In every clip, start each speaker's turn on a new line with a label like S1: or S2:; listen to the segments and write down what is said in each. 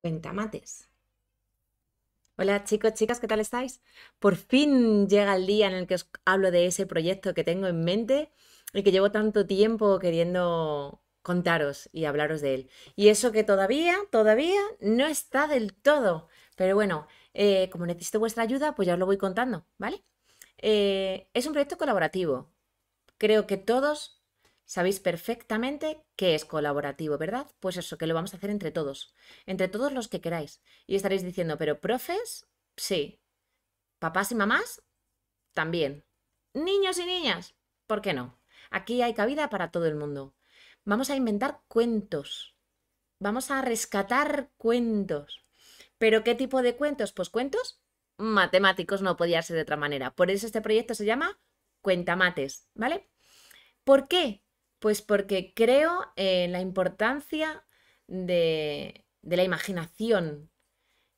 S1: Cuentamates. Hola chicos, chicas, ¿qué tal estáis? Por fin llega el día en el que os hablo de ese proyecto que tengo en mente y que llevo tanto tiempo queriendo contaros y hablaros de él. Y eso que todavía, todavía no está del todo. Pero bueno, eh, como necesito vuestra ayuda, pues ya os lo voy contando, ¿vale? Eh, es un proyecto colaborativo. Creo que todos Sabéis perfectamente qué es colaborativo, ¿verdad? Pues eso, que lo vamos a hacer entre todos, entre todos los que queráis. Y estaréis diciendo, pero profes, sí. Papás y mamás, también. Niños y niñas, ¿por qué no? Aquí hay cabida para todo el mundo. Vamos a inventar cuentos. Vamos a rescatar cuentos. ¿Pero qué tipo de cuentos? Pues cuentos matemáticos, no podía ser de otra manera. Por eso este proyecto se llama Cuentamates, ¿vale? ¿Por qué? Pues porque creo en eh, la importancia de, la imaginación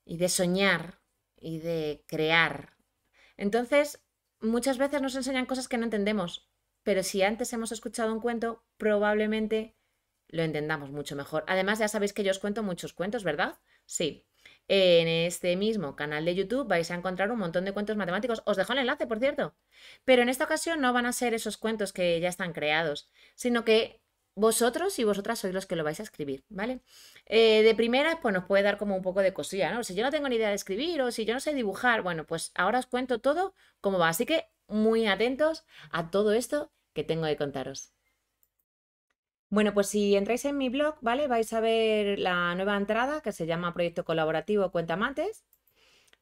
S1: y de soñar y de crear. Entonces, muchas veces nos enseñan cosas que no entendemos, pero si antes hemos escuchado un cuento, probablemente lo entendamos mucho mejor. Además, ya sabéis que yo os cuento muchos cuentos, ¿verdad? Sí en este mismo canal de YouTube vais a encontrar un montón de cuentos matemáticos. Os dejo el enlace, por cierto. Pero en esta ocasión no van a ser esos cuentos que ya están creados, sino que vosotros y vosotras sois los que lo vais a escribir, ¿vale? Eh, de primera pues nos puede dar como un poco de cosilla, ¿no? Si yo no tengo ni idea de escribir o si yo no sé dibujar, bueno, pues ahora os cuento todo como va. Así que muy atentos a todo esto que tengo que contaros. Bueno, pues si entráis en mi blog, ¿vale? Vais a ver la nueva entrada que se llama Proyecto Colaborativo Cuentamantes,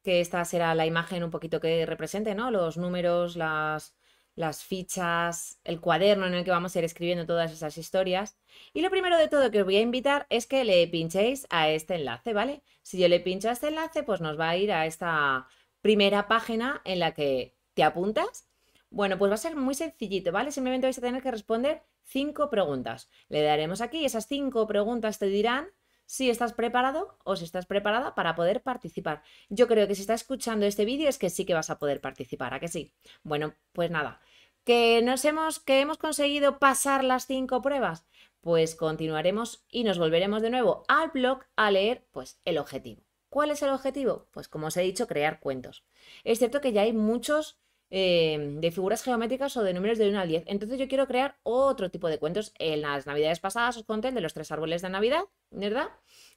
S1: que esta será la imagen un poquito que represente, ¿no? Los números, las, las fichas, el cuaderno en el que vamos a ir escribiendo todas esas historias. Y lo primero de todo que os voy a invitar es que le pinchéis a este enlace, ¿vale? Si yo le pincho a este enlace, pues nos va a ir a esta primera página en la que te apuntas bueno, pues va a ser muy sencillito, ¿vale? Simplemente vais a tener que responder cinco preguntas. Le daremos aquí, esas cinco preguntas te dirán si estás preparado o si estás preparada para poder participar. Yo creo que si estás escuchando este vídeo es que sí que vas a poder participar, ¿a que sí? Bueno, pues nada, que nos hemos, que hemos conseguido pasar las cinco pruebas, pues continuaremos y nos volveremos de nuevo al blog a leer pues el objetivo. ¿Cuál es el objetivo? Pues como os he dicho, crear cuentos. Es cierto que ya hay muchos eh, de figuras geométricas o de números de 1 al 10. Entonces yo quiero crear otro tipo de cuentos. En las navidades pasadas os conté de los tres árboles de Navidad, ¿verdad?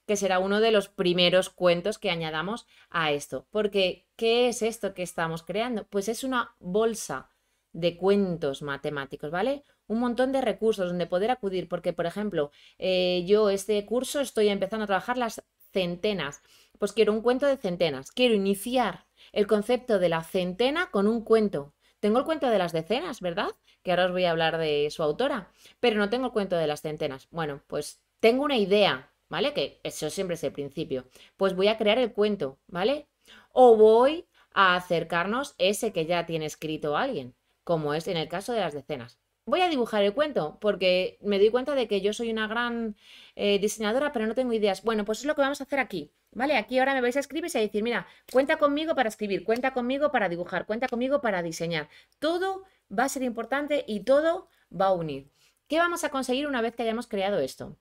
S1: Que será uno de los primeros cuentos que añadamos a esto. Porque, ¿qué es esto que estamos creando? Pues es una bolsa de cuentos matemáticos, ¿vale? Un montón de recursos donde poder acudir, porque, por ejemplo, eh, yo este curso estoy empezando a trabajar las centenas pues quiero un cuento de centenas. Quiero iniciar el concepto de la centena con un cuento. Tengo el cuento de las decenas, ¿verdad? Que ahora os voy a hablar de su autora, pero no tengo el cuento de las centenas. Bueno, pues tengo una idea, ¿vale? Que eso siempre es el principio. Pues voy a crear el cuento, ¿vale? O voy a acercarnos ese que ya tiene escrito alguien, como es en el caso de las decenas voy a dibujar el cuento, porque me doy cuenta de que yo soy una gran eh, diseñadora, pero no tengo ideas. Bueno, pues es lo que vamos a hacer aquí, ¿vale? Aquí ahora me vais a escribir y a decir, mira, cuenta conmigo para escribir, cuenta conmigo para dibujar, cuenta conmigo para diseñar. Todo va a ser importante y todo va a unir. ¿Qué vamos a conseguir una vez que hayamos creado esto?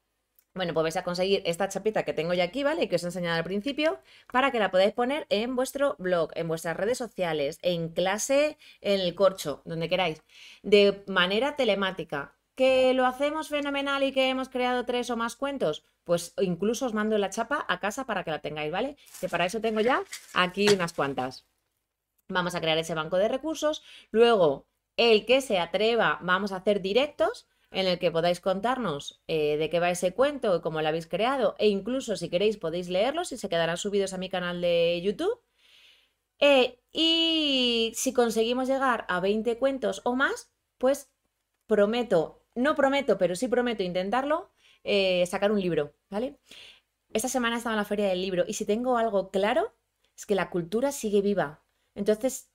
S1: Bueno, pues vais a conseguir esta chapita que tengo ya aquí, ¿vale? Que os he enseñado al principio, para que la podáis poner en vuestro blog, en vuestras redes sociales, en clase, en el corcho, donde queráis, de manera telemática. ¿Que lo hacemos fenomenal y que hemos creado tres o más cuentos? Pues incluso os mando la chapa a casa para que la tengáis, ¿vale? Que para eso tengo ya aquí unas cuantas. Vamos a crear ese banco de recursos. Luego, el que se atreva, vamos a hacer directos en el que podáis contarnos eh, de qué va ese cuento, cómo lo habéis creado e incluso si queréis podéis leerlos y se quedarán subidos a mi canal de YouTube. Eh, y si conseguimos llegar a 20 cuentos o más, pues prometo, no prometo, pero sí prometo intentarlo, eh, sacar un libro, ¿vale? Esta semana estaba en la feria del libro y si tengo algo claro es que la cultura sigue viva. Entonces,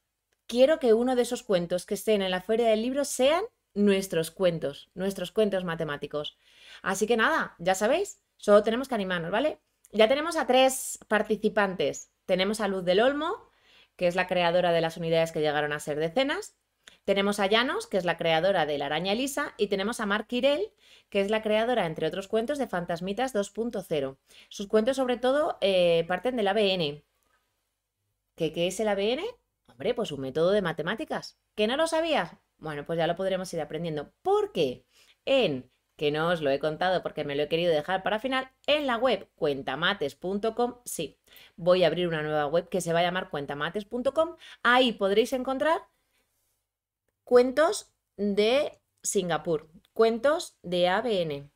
S1: quiero que uno de esos cuentos que estén en la feria del libro sean nuestros cuentos, nuestros cuentos matemáticos. Así que nada, ya sabéis, solo tenemos que animarnos, ¿vale? Ya tenemos a tres participantes. Tenemos a Luz del Olmo, que es la creadora de las unidades que llegaron a ser decenas. Tenemos a Llanos, que es la creadora de La Araña Elisa, y tenemos a mark que es la creadora, entre otros cuentos, de Fantasmitas 2.0. Sus cuentos, sobre todo, eh, parten del ABN. ¿Qué, ¿Qué es el ABN? Hombre, pues un método de matemáticas. ¿Que no lo sabías? Bueno, pues ya lo podremos ir aprendiendo. qué? en, que no os lo he contado porque me lo he querido dejar para final, en la web cuentamates.com, sí, voy a abrir una nueva web que se va a llamar cuentamates.com. Ahí podréis encontrar cuentos de Singapur, cuentos de ABN,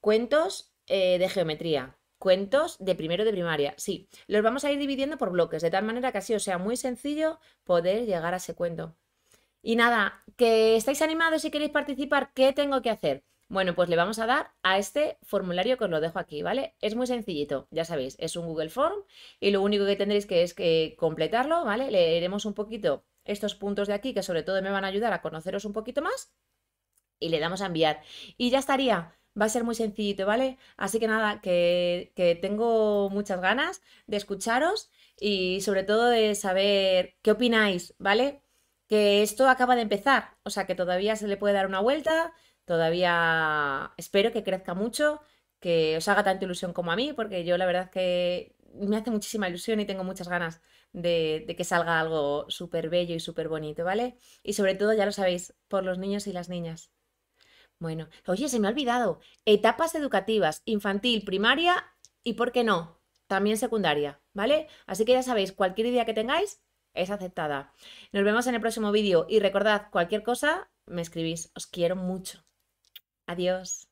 S1: cuentos eh, de geometría, cuentos de primero de primaria. Sí, los vamos a ir dividiendo por bloques, de tal manera que así os sea muy sencillo poder llegar a ese cuento. Y nada, que estáis animados y queréis participar, ¿qué tengo que hacer? Bueno, pues le vamos a dar a este formulario que os lo dejo aquí, ¿vale? Es muy sencillito, ya sabéis, es un Google Form y lo único que tendréis que es que eh, completarlo, ¿vale? Leeremos un poquito estos puntos de aquí que sobre todo me van a ayudar a conoceros un poquito más y le damos a enviar. Y ya estaría, va a ser muy sencillito, ¿vale? Así que nada, que, que tengo muchas ganas de escucharos y sobre todo de saber qué opináis, ¿vale? que esto acaba de empezar, o sea que todavía se le puede dar una vuelta, todavía espero que crezca mucho, que os haga tanta ilusión como a mí, porque yo la verdad que me hace muchísima ilusión y tengo muchas ganas de, que salga algo súper bello y súper bonito, ¿vale? Y sobre todo, ya lo sabéis, por los niños y las niñas. Bueno, oye, se me ha olvidado, etapas educativas, infantil, primaria y, ¿por qué no? También secundaria, ¿vale? Así que ya sabéis, cualquier idea que tengáis, es aceptada. Nos vemos en el próximo vídeo y recordad, cualquier cosa, me escribís. Os quiero mucho. Adiós.